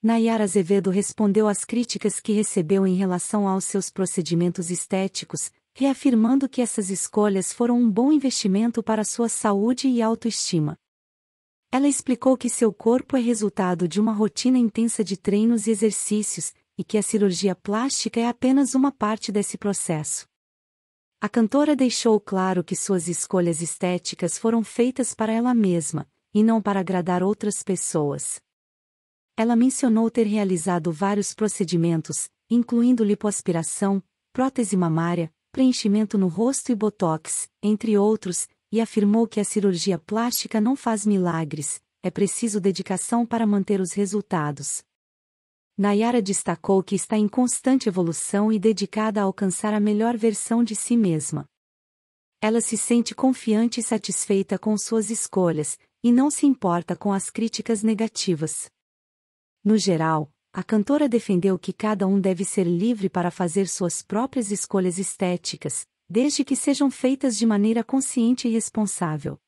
Nayara Azevedo respondeu às críticas que recebeu em relação aos seus procedimentos estéticos, reafirmando que essas escolhas foram um bom investimento para sua saúde e autoestima. Ela explicou que seu corpo é resultado de uma rotina intensa de treinos e exercícios, e que a cirurgia plástica é apenas uma parte desse processo. A cantora deixou claro que suas escolhas estéticas foram feitas para ela mesma, e não para agradar outras pessoas. Ela mencionou ter realizado vários procedimentos, incluindo lipoaspiração, prótese mamária, preenchimento no rosto e botox, entre outros, e afirmou que a cirurgia plástica não faz milagres, é preciso dedicação para manter os resultados. Nayara destacou que está em constante evolução e dedicada a alcançar a melhor versão de si mesma. Ela se sente confiante e satisfeita com suas escolhas, e não se importa com as críticas negativas. No geral, a cantora defendeu que cada um deve ser livre para fazer suas próprias escolhas estéticas, desde que sejam feitas de maneira consciente e responsável.